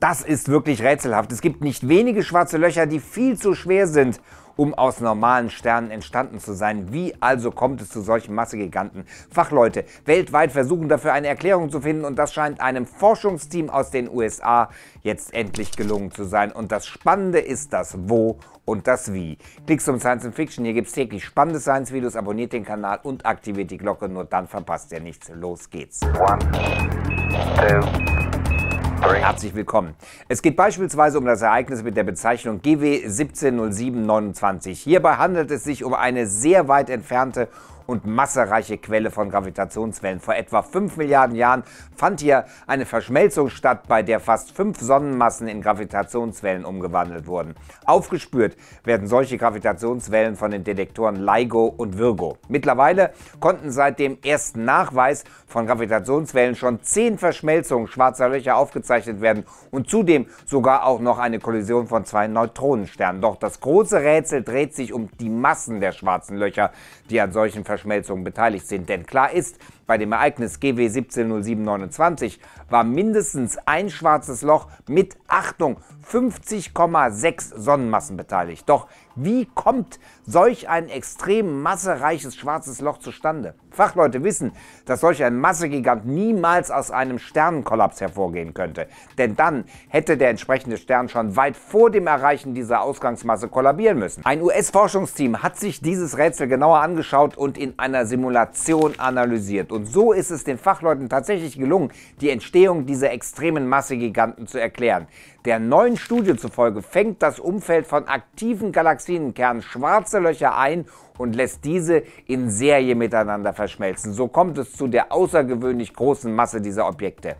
Das ist wirklich rätselhaft. Es gibt nicht wenige schwarze Löcher, die viel zu schwer sind, um aus normalen Sternen entstanden zu sein. Wie also kommt es zu solchen Massegiganten? Fachleute weltweit versuchen dafür eine Erklärung zu finden und das scheint einem Forschungsteam aus den USA jetzt endlich gelungen zu sein. Und das Spannende ist das Wo und das Wie. Klicks zum Science Fiction, hier gibt es täglich spannende Science-Videos, abonniert den Kanal und aktiviert die Glocke, nur dann verpasst ihr nichts. Los geht's. One, two, Herzlich willkommen. Es geht beispielsweise um das Ereignis mit der Bezeichnung GW 170729. Hierbei handelt es sich um eine sehr weit entfernte und massereiche Quelle von Gravitationswellen. Vor etwa 5 Milliarden Jahren fand hier eine Verschmelzung statt, bei der fast 5 Sonnenmassen in Gravitationswellen umgewandelt wurden. Aufgespürt werden solche Gravitationswellen von den Detektoren LIGO und Virgo. Mittlerweile konnten seit dem ersten Nachweis von Gravitationswellen schon 10 Verschmelzungen schwarzer Löcher aufgezeichnet werden und zudem sogar auch noch eine Kollision von zwei Neutronensternen. Doch das große Rätsel dreht sich um die Massen der schwarzen Löcher, die an solchen Verschmelzungen Verschmelzung beteiligt sind. Denn klar ist, bei dem Ereignis GW 170729 war mindestens ein schwarzes Loch mit, Achtung, 50,6 Sonnenmassen beteiligt. Doch wie kommt solch ein extrem massereiches schwarzes Loch zustande? Fachleute wissen, dass solch ein Massegigant niemals aus einem Sternenkollaps hervorgehen könnte. Denn dann hätte der entsprechende Stern schon weit vor dem Erreichen dieser Ausgangsmasse kollabieren müssen. Ein US-Forschungsteam hat sich dieses Rätsel genauer angeschaut und in einer Simulation analysiert. Und und so ist es den Fachleuten tatsächlich gelungen, die Entstehung dieser extremen Massegiganten zu erklären. Der neuen Studie zufolge fängt das Umfeld von aktiven Galaxienkernen schwarze Löcher ein und lässt diese in Serie miteinander verschmelzen. So kommt es zu der außergewöhnlich großen Masse dieser Objekte.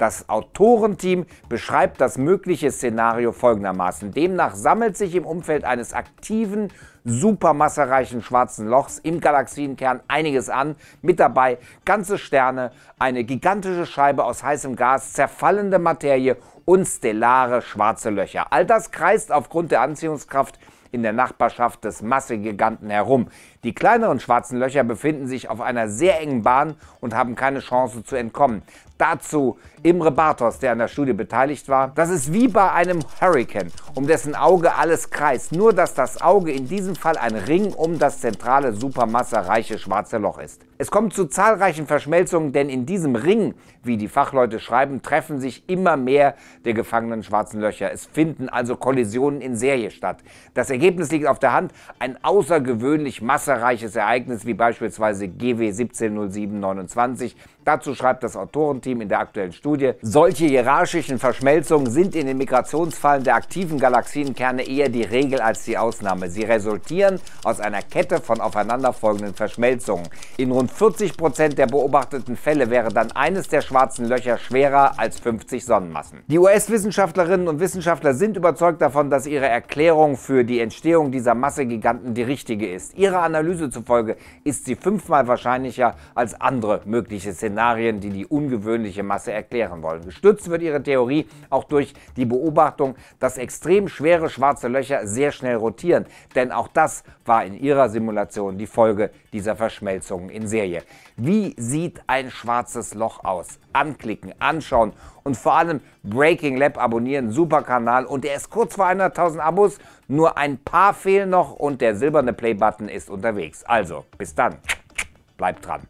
Das Autorenteam beschreibt das mögliche Szenario folgendermaßen. Demnach sammelt sich im Umfeld eines aktiven, supermassereichen schwarzen Lochs im Galaxienkern einiges an, mit dabei ganze Sterne, eine gigantische Scheibe aus heißem Gas, zerfallende Materie und stellare schwarze Löcher. All das kreist aufgrund der Anziehungskraft in der Nachbarschaft des Massegiganten herum. Die kleineren schwarzen Löcher befinden sich auf einer sehr engen Bahn und haben keine Chance zu entkommen. Dazu Imre Bartos, der an der Studie beteiligt war. Das ist wie bei einem Hurricane, um dessen Auge alles kreist. Nur, dass das Auge in diesem Fall ein Ring um das zentrale supermassereiche schwarze Loch ist. Es kommt zu zahlreichen Verschmelzungen, denn in diesem Ring, wie die Fachleute schreiben, treffen sich immer mehr der gefangenen schwarzen Löcher. Es finden also Kollisionen in Serie statt. Das Ergebnis liegt auf der Hand, ein außergewöhnlich massereiches Ereignis wie beispielsweise GW 170729 Dazu schreibt das Autorenteam in der aktuellen Studie, solche hierarchischen Verschmelzungen sind in den Migrationsfallen der aktiven Galaxienkerne eher die Regel als die Ausnahme. Sie resultieren aus einer Kette von aufeinanderfolgenden Verschmelzungen. In rund 40 Prozent der beobachteten Fälle wäre dann eines der schwarzen Löcher schwerer als 50 Sonnenmassen. Die US-Wissenschaftlerinnen und Wissenschaftler sind überzeugt davon, dass ihre Erklärung für die Entstehung dieser Massegiganten die richtige ist. Ihrer Analyse zufolge ist sie fünfmal wahrscheinlicher als andere mögliche Szenarien. Szenarien, die die ungewöhnliche Masse erklären wollen. Gestützt wird ihre Theorie auch durch die Beobachtung, dass extrem schwere schwarze Löcher sehr schnell rotieren, denn auch das war in ihrer Simulation die Folge dieser Verschmelzungen in Serie. Wie sieht ein schwarzes Loch aus? Anklicken, anschauen und vor allem Breaking Lab abonnieren, super Kanal und er ist kurz vor 100.000 Abos, nur ein paar fehlen noch und der silberne Play-Button ist unterwegs. Also, bis dann, bleibt dran.